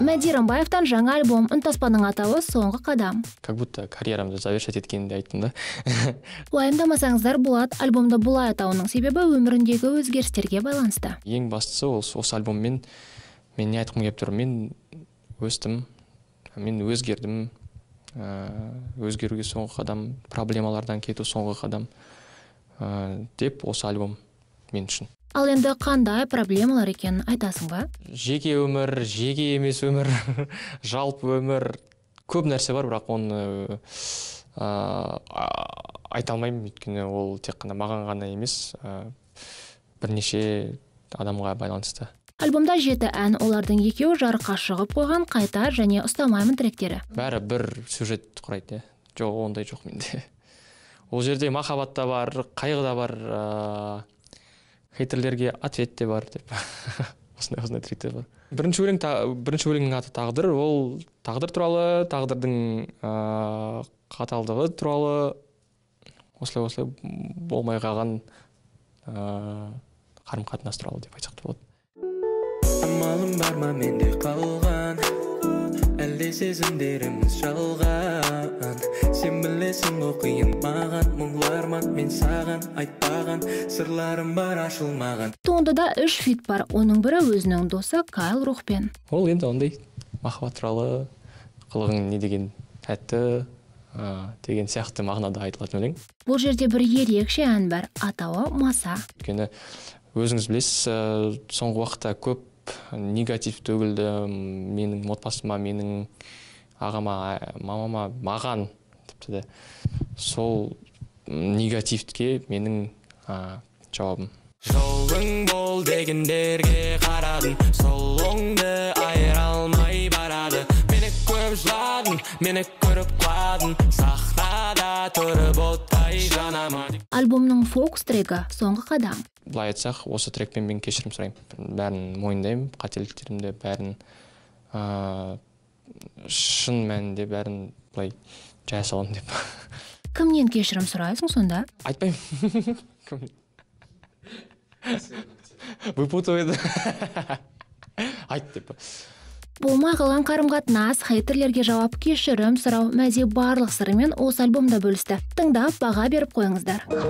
мәди рамбаевтан жаңа альбом үнтаспаның атауы соңғы қадам как будто карьерамды завершать еткенімді айттым да уайымдамасаңыздар болады альбомды бұлай атауының себебі өміріндегі өзгерістерге байланысты ең бастысы ол осы альбоммен мен не айтқым келіп тұр мен өстім мен өзгердім өзгеруге соңғы қадам проблемалардан кету соңғы қадам деп осы альбом мен үшін ал енді қандай проблемалар екенін айтасың ба жеке өмір жеке емес өмір жалпы өмір көп нәрсе бар бірақ оны ә, айта алмаймын өйткені ол тек қана маған ғана емес ә, бірнеше адамға байланысты альбомда жеті ән олардың екеуі жарыққа шығып қойған қайта және ұстамаймын тректері бәрі бір сюжет құрайды иә. жоқ ондай жоқ менде ол жерде махаббат та бар қайғы да бар хейтерлерге ответ те бар деп осындай осындай триктер бар бірінші өлең бірінші өлеңнің аты тағдыр ол тағдыр туралы тағдырдың ә, қаталдығы туралы осылай осылай болмай қалған ә, қарым қатынас туралы деп айтсақ та болады амалым бар ма менде қалған әлде сезімдеріміз жалған сен білесің ғой қиын маған арман мен саған айтпаған сырларым бар ашылмаған туындыда үш фит бар оның бірі өзінің досы кайл рухпен ол енді ондай махаббат туралы қылығың не деген тәтті ә, деген сияқты мағынада айтылатын өлең бұл жерде бір ерекше ән бар атауы маса өйткені өзіңіз білесіз соңғы уақытта көп негатив төгілді менің отбасыма менің ағама мамама маған тіпті де сол негативке менің ә, жауабым жолың бол дегендерге қарадым сұлуыңды айыра алмай барады мені көп жыладың мені көріп құладың сахнада тұрып оттай жанама альбомның фокус трегі соңғы қадам былай айтсақ осы трекпен мен кешірім сұраймын бәрін мойындаймын қателіктерімді бәрін ә, шын мәнінде бәрін былай жасалым деп кімнен кешірім сұрайсың сонда айтпаймын выпутывает айт деп болмай қалған қарым қатынас хейтерлерге жауап кешірім сұрау мәзе барлық сырымен осы альбомда бөлісті тыңдап баға беріп қойыңыздар